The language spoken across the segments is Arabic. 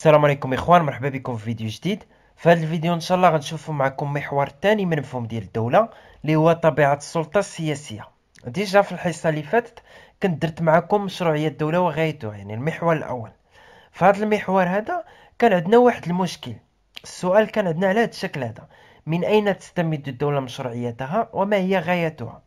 السلام عليكم اخوان مرحبا بكم في فيديو جديد في هذا الفيديو ان شاء الله غنشوفوا معكم محور ثاني من مفهوم ديال الدوله اللي هو طبيعه السلطه السياسيه ديجا في الحصه اللي فاتت كنت درت معكم مشروعيه الدوله وغايته يعني المحور الاول في هذا المحور هذا كان عندنا واحد المشكل السؤال كان عندنا على هذا الشكل هذا من اين تستمد الدوله مشروعيتها وما هي غايتها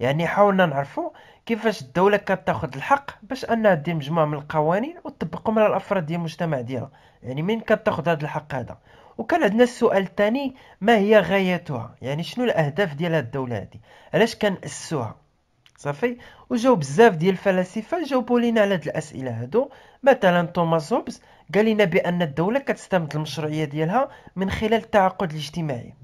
يعني حاولنا نعرفوا كيفاش الدولة كتاخذ الحق باش انها دير مجموعة من القوانين وتطبقهم على الافراد ديال المجتمع ديالها يعني من كتاخذ هذا الحق هذا وكان عندنا السؤال الثاني ما هي غايتها يعني شنو الاهداف ديال هذه الدولة هذه علاش كنأسسوها صافي وجاو بزاف ديال الفلاسفه جاوبوا لينا على هاد الاسئله هادو مثلا توماس هوبز قال لنا بان الدوله كتستمد المشروعيه ديالها من خلال التعاقد الاجتماعي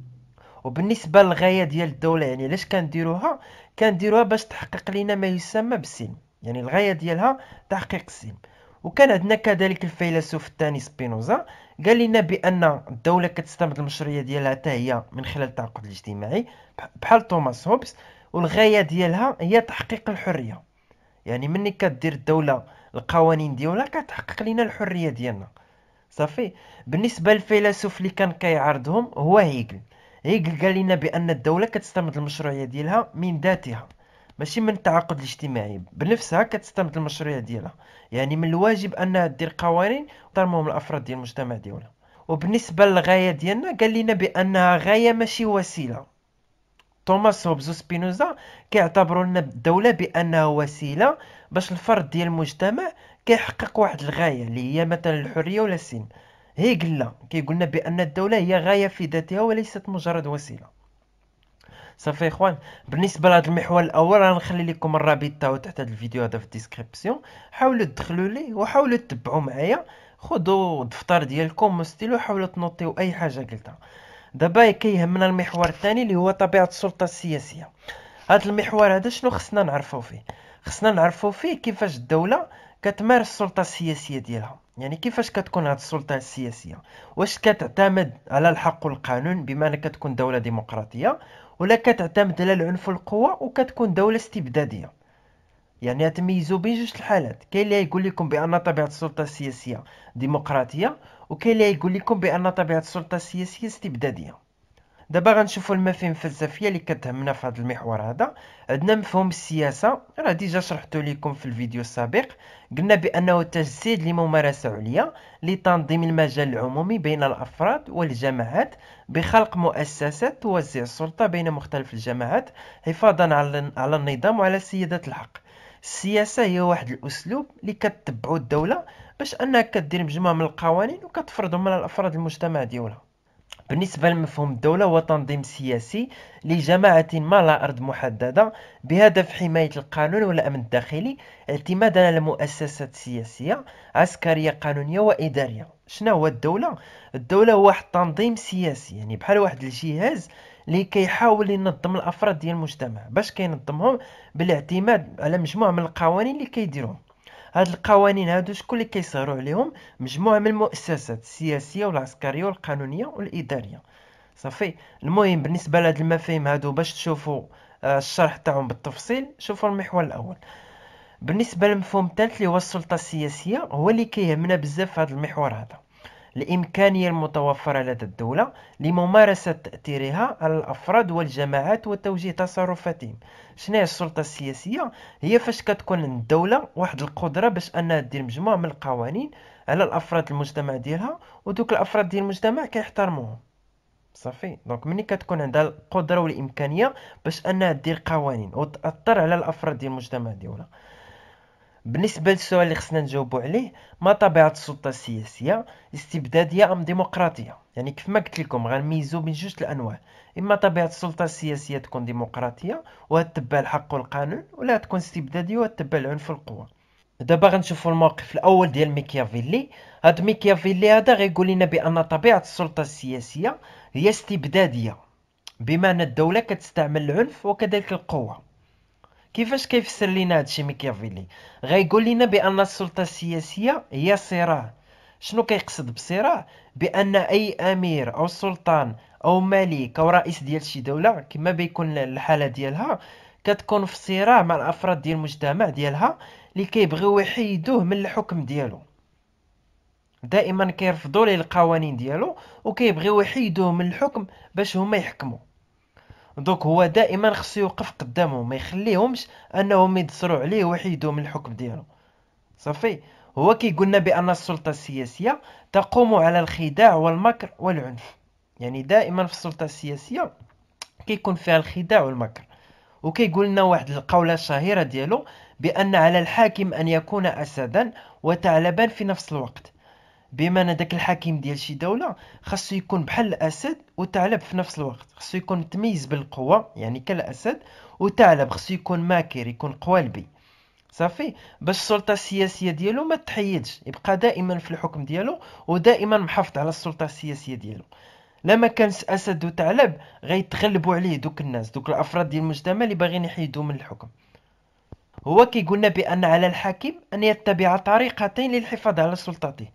وبالنسبه للغايه ديال الدوله يعني علاش كنديروها كنديروها باش تحقق لنا ما يسمى بالسلم يعني الغايه ديالها تحقيق السلم وكان عندنا كذلك الفيلسوف الثاني سبينوزا قال لنا بان الدوله كتستمد المشروعيه ديالها حتى هي من خلال التعاقد الاجتماعي بحال توماس هوبس والغايه ديالها هي تحقيق الحريه يعني ملي كدير الدوله القوانين ديالها كتحقق لنا الحريه ديالنا صافي بالنسبه للفيلسوف اللي كان كيعارضهم هو هيجل هيجل قال لنا بان الدوله كتستمد المشروعيه ديالها من ذاتها ماشي من التعاقد الاجتماعي بنفسها كتستمد المشروعيه ديالها يعني من الواجب انها دير قوانين ترمم الافراد ديال المجتمع ديالها وبالنسبه للغايه ديالنا قال لنا بانها غايه ماشي وسيله توماس هوبز وسبينوزا كيعتبروا لنا الدوله بانها وسيله باش الفرد ديال المجتمع كيحقق واحد الغايه اللي هي مثلا الحريه ولا السلم كيقول كيقولنا بان الدوله هي غايه في ذاتها وليست مجرد وسيله صافي اخوان بالنسبه لهذا المحور الاول غنخلي لكم الرابط تاعو تحت هذا الفيديو هذا في الديسكريبسيون حاولوا تدخلوا ليه وحاولوا تتبعوا معايا خذوا الدفتر ديالكم وستيلو حاولوا تنوطيو اي حاجه قلتها دابا كيهمنا المحور الثاني اللي هو طبيعه السلطه السياسيه هذا المحور هذا شنو خصنا نعرفوا فيه خصنا نعرفوا فيه كيفاش الدوله كتمارس السلطه السياسيه ديالها يعني كيفاش كتكون هاد السلطة السياسية واش كتعتمد على الحق والقانون بما انك كتكون دولة ديمقراطية ولا كتعتمد على العنف والقوة وكتكون دولة استبدادية يعني تميزوا بين جوج الحالات كاين اللي يقول لكم بان طبيعه السلطه السياسيه ديمقراطيه وكاين اللي يقول لكم بان طبيعه السلطه السياسيه استبداديه دابا غنشوفوا المفاهيم الفلسفيه اللي كتهمنا في هذا المحور هذا عندنا مفهوم السياسه راه ديجا شرحته لكم في الفيديو السابق قلنا بانه تجسيد لممارسه عليا لتنظيم المجال العمومي بين الافراد والجماعات بخلق مؤسسات توزع السلطه بين مختلف الجماعات حفاظا على النظام وعلى سياده الحق السياسه هي واحد الاسلوب اللي كتبعو الدوله باش انها كدير مجموعه من القوانين وكتفرضهم على الافراد المجتمع ديالها بالنسبة لمفهوم الدولة هو تنظيم سياسي لجماعة ما على أرض محددة بهدف حماية القانون والأمن الداخلي اعتمادا على مؤسسات سياسية عسكرية قانونية وإدارية شنو هو الدولة؟ الدولة هو واحد التنظيم سياسي يعني بحال واحد الجهاز اللي كيحاول ينظم الافراد ديال المجتمع باش كينظمهم بالاعتماد على مجموعه من القوانين اللي كيديروهم هاد القوانين هادو شكون اللي كيسهروا عليهم مجموعه من المؤسسات السياسيه والعسكريه والقانونيه والاداريه صافي المهم بالنسبه لهاد المفاهيم هادو باش تشوفوا آه، الشرح تاعهم بالتفصيل شوفوا المحور الاول بالنسبه للمفهوم الثالث اللي هو السلطه السياسيه هو اللي كيهمنا بزاف في هذا المحور هذا الإمكانية المتوفرة لدى الدولة لممارسة تأثيرها على الأفراد والجماعات وتوجيه تصرفاتهم شنو هي السلطة السياسية هي فاش كتكون عند الدولة واحد القدرة باش أنها دير مجموعة من القوانين على الأفراد المجتمع ديالها ودوك الأفراد ديال المجتمع كيحترموهم صافي دونك ملي كتكون عندها القدره والامكانيه باش انها دير قوانين وتاثر على الافراد ديال المجتمع ديالها بالنسبه للسؤال اللي خصنا نجاوبوا عليه ما طبيعه السلطه السياسيه استبداديه ام ديمقراطيه يعني كيف ما قلت لكم غنميزو بين جوج الانواع اما طبيعه السلطه السياسيه تكون ديمقراطيه وتتبع الحق والقانون ولا تكون استبداديه وتتبع العنف والقوه دابا غنشوفوا الموقف الاول ديال ميكيافيلي هاد ميكيافيلي هذا غيقول لنا بان طبيعه السلطه السياسيه هي استبداديه بمعنى الدوله كتستعمل العنف وكذلك القوه كيفاش كيفسر لينا هادشي ميكافيلي غيقول لينا بان السلطه السياسيه هي صراع شنو كيقصد بصراع بان اي امير او سلطان او ملك او رئيس ديال شي دوله كما بيكون الحاله ديالها كتكون في صراع مع الافراد ديال المجتمع ديالها اللي كيبغيو يحيدوه من الحكم ديالو دائما كيرفضوا ليه القوانين ديالو وكيبغيو يحيدوه من الحكم باش هما يحكموا دوك هو دائما خصو يوقف قدامهم ما يخليهمش انهم يدسروا عليه ويحيدوه من الحكم ديالو صافي هو كيقولنا بان السلطه السياسيه تقوم على الخداع والمكر والعنف يعني دائما في السلطه السياسيه كيكون فيها الخداع والمكر وكيقول لنا واحد القوله الشهيره ديالو بان على الحاكم ان يكون اسدا وثعلبا في نفس الوقت بما ان داك الحكيم ديال شي دوله خاصو يكون بحال الاسد وثعلب في نفس الوقت خاصو يكون متميز بالقوه يعني كالاسد وثعلب خاصو يكون ماكر يكون قوالبي صافي باش السلطه السياسيه ديالو ما تحيدش يبقى دائما في الحكم ديالو ودائما محافظ على السلطه السياسيه ديالو لما كان اسد وثعلب غيتغلبوا عليه دوك الناس دوك الافراد ديال المجتمع اللي باغيين يحيدو من الحكم هو كيقولنا بان على الحاكم ان يتبع طريقتين للحفاظ على سلطته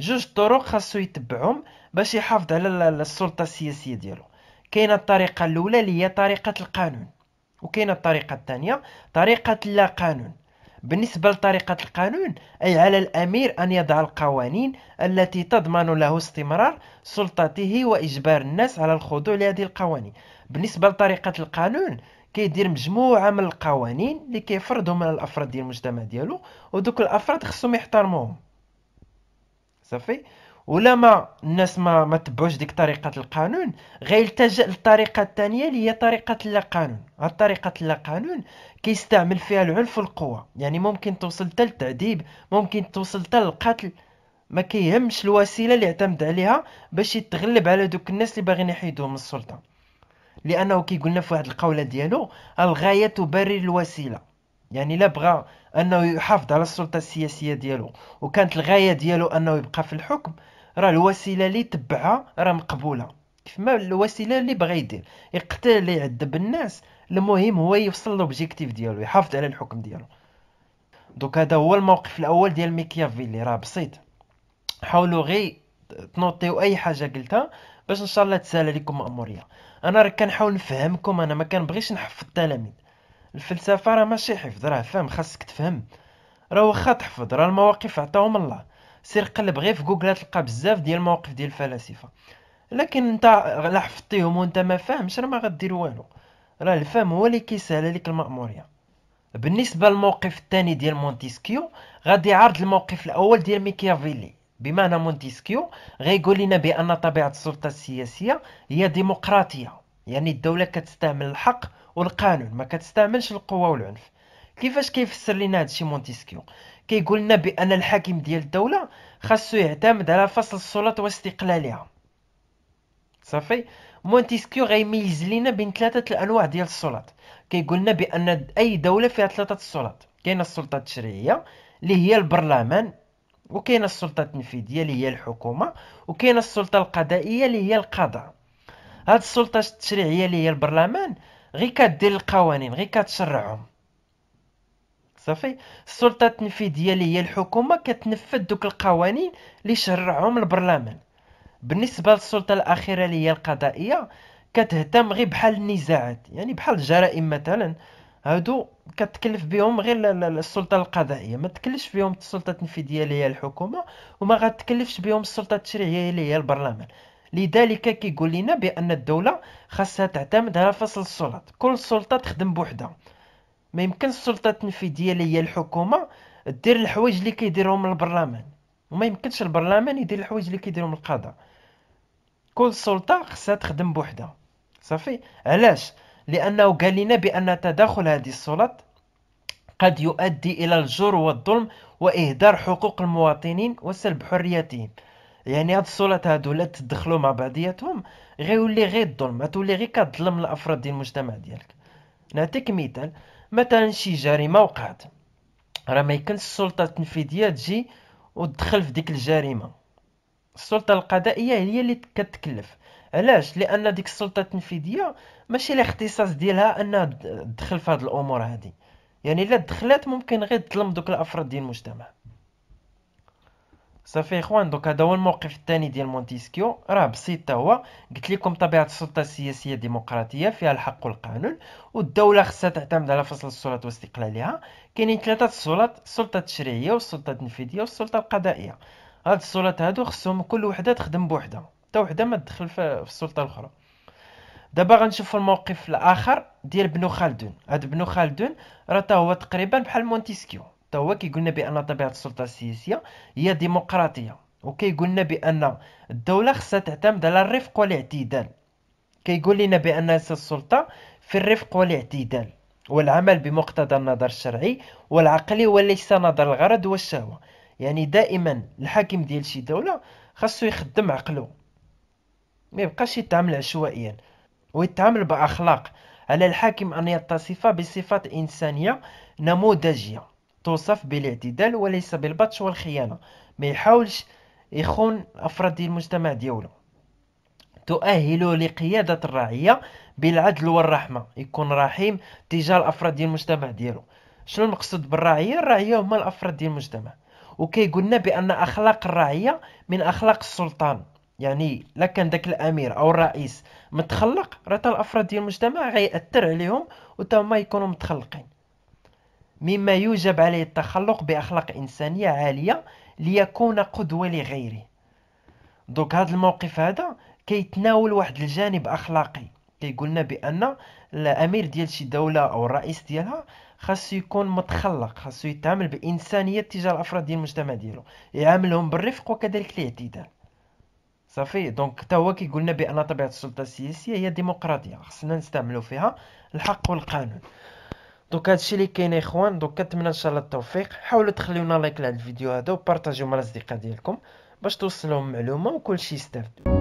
جوج طرق خاصو يتبعهم باش يحافظ على السلطه السياسيه ديالو كاينه الطريقه الاولى اللي هي طريقه القانون وكاينه الطريقه الثانيه طريقه اللا قانون بالنسبة لطريقة القانون أي على الأمير أن يضع القوانين التي تضمن له استمرار سلطته وإجبار الناس على الخضوع لهذه القوانين بالنسبة لطريقة القانون كيدير مجموعة من القوانين اللي كيفرضهم على الأفراد ديال المجتمع ديالو ودوك الأفراد خصهم يحترموهم صافي ولا ما الناس ما ما تبعوش ديك طريقه القانون غيلتجا للطريقه الثانيه اللي هي طريقه اللا قانون هاد طريقه اللا قانون كيستعمل فيها العنف والقوه يعني ممكن توصل حتى للتعذيب ممكن توصل حتى للقتل ما كيهمش الوسيله اللي اعتمد عليها باش يتغلب على دوك الناس اللي باغيين يحيدوهم من السلطه لانه كيقولنا في واحد القوله ديالو الغايه تبرر الوسيله يعني لا بغى انه يحافظ على السلطه السياسيه ديالو وكانت الغايه ديالو انه يبقى في الحكم راه الوسيله اللي تبعها راه مقبوله كيفما الوسيله اللي بغى يدير يقتل يعذب الناس المهم هو يوصل لوبجيكتيف ديالو يحافظ على الحكم ديالو دوك هذا هو الموقف الاول ديال ميكيافيلي راه بسيط حاولوا غير تنوطيو اي حاجه قلتها باش ان شاء الله تسهل عليكم ماموريه انا راه كنحاول نفهمكم انا ما كنبغيش نحفظ التلاميذ الفلسفه راه ماشي حفظ راه فهم خاصك تفهم راه واخا تحفظ راه المواقف عطاهم الله سير قلب غير في جوجل تلقى بزاف ديال المواقف ديال الفلاسفه لكن انت لا حفظتيهم وانت ما فاهمش راه ما غدير والو راه الفهم هو اللي كيسهل عليك المأموريه بالنسبه للموقف الثاني ديال مونتيسكيو غادي يعرض الموقف الاول ديال ميكيافيلي بمعنى مونتيسكيو غيقول لنا بان طبيعه السلطه السياسيه هي ديمقراطيه يعني الدوله كتستعمل الحق والقانون ما كتستعملش القوه والعنف كيفاش كيفسر لنا هادشي مونتيسكيو كيقول لنا بان الحاكم ديال الدوله خاصو يعتمد على فصل السلطه واستقلالها صافي مونتيسكيو غيميز لنا بين ثلاثه الانواع ديال السلطات كيقول لنا بان اي دوله فيها ثلاثه السلطات كاينه السلطه التشريعيه اللي هي البرلمان وكاينه السلطه التنفيذيه اللي هي الحكومه وكاينه السلطه القضائيه اللي هي القضاء هاد السلطه التشريعيه اللي هي البرلمان غير كدير القوانين غير كتشرعهم صافي السلطه التنفيذيه اللي هي الحكومه كتنفذ دوك القوانين اللي شرعهم البرلمان بالنسبه للسلطه الاخيره اللي هي القضائيه كتهتم غير بحال النزاعات يعني بحال الجرائم مثلا هادو كتكلف بهم غير السلطه القضائيه ما تكلفش بهم السلطه التنفيذيه اللي هي الحكومه وما غتكلفش بهم السلطه التشريعيه اللي هي البرلمان لذلك كيقول لنا بان الدوله خاصها تعتمد على فصل السلطات كل سلطه تخدم بوحدها ما يمكن السلطه التنفيذيه اللي هي الحكومه دير الحوايج اللي كيديرهم البرلمان وما يمكنش البرلمان يدير الحوايج اللي كيديرهم القضاء كل سلطه خاصها تخدم بوحدها صافي علاش لانه قال لنا بان تداخل هذه السلطات قد يؤدي الى الجور والظلم واهدار حقوق المواطنين وسلب حرياتهم يعني هاد السلطات هادو لا تدخلوا مع بعضياتهم غيولي غير الظلم غتولي غير كتظلم الافراد ديال المجتمع ديالك نعطيك مثال مثلا شي جريمه وقعت راه ما يمكنش السلطه التنفيذيه تجي وتدخل في ديك الجريمه السلطه القضائيه هي اللي كتكلف علاش لان ديك السلطه التنفيذيه ماشي الاختصاص ديالها انها تدخل في هاد الامور هذه يعني الا دخلات ممكن غير تظلم دوك الافراد ديال المجتمع صافي اخوان دوك هذا هو الموقف الثاني ديال مونتيسكيو راه بسيط حتى هو قلت لكم طبيعه السلطه السياسيه الديمقراطيه فيها الحق والقانون والدوله خصها تعتمد على فصل السلطات واستقلالها كاينين ثلاثه السلطات السلطه التشريعيه والسلطه التنفيذيه والسلطه القضائيه هاد السلطات هادو خصهم كل وحده تخدم بوحدها حتى وحده ما تدخل في السلطه الاخرى دابا غنشوفوا الموقف الاخر ديال بنو خالدون هاد بنو خالدون راه هو تقريبا بحال مونتيسكيو حتى هو بان طبيعه السلطه السياسيه هي ديمقراطيه وكيقولنا بان الدوله خصها تعتمد على الرفق والاعتدال كيقول لنا بان السلطه في الرفق والاعتدال والعمل بمقتضى النظر الشرعي والعقلي وليس نظر الغرض والشهوه يعني دائما الحاكم ديال شي دوله خاصو يخدم عقله ما يبقاش يتعامل عشوائيا ويتعامل باخلاق على الحاكم ان يتصف بصفات انسانيه نموذجيه توصف بالاعتدال وليس بالبطش والخيانة ما يحاولش يخون أفراد المجتمع دياوله تؤهله لقيادة الرعية بالعدل والرحمة يكون رحيم تجاه الأفراد ديال المجتمع ديالو شنو المقصود بالرعية الرعية هما الأفراد ديال المجتمع وكيقولنا بأن أخلاق الرعية من أخلاق السلطان يعني لكن داك الامير او الرئيس متخلق راه الافراد ديال المجتمع غيأثر عليهم وتا هما يكونوا متخلقين مما يوجب عليه التخلق بأخلاق إنسانية عالية ليكون قدوة لغيره دوك هذا الموقف هذا كيتناول واحد الجانب أخلاقي كيقولنا بأن الأمير ديال شي دولة أو الرئيس ديالها خاصو يكون متخلق خاصو يتعامل بإنسانية تجاه الأفراد ديال المجتمع ديالو يعاملهم بالرفق وكذلك الاعتدال صافي دونك حتى هو كيقولنا بان طبيعه السلطه السياسيه هي ديمقراطيه خصنا نستعملوا فيها الحق والقانون دوك هادشي اللي كاين اخوان دوك كنتمنى ان شاء الله التوفيق حاولوا تخليونا لايك لهاد الفيديو هذا وبارطاجيو مع الاصدقاء ديالكم باش توصلهم المعلومه وكلشي يستافدوا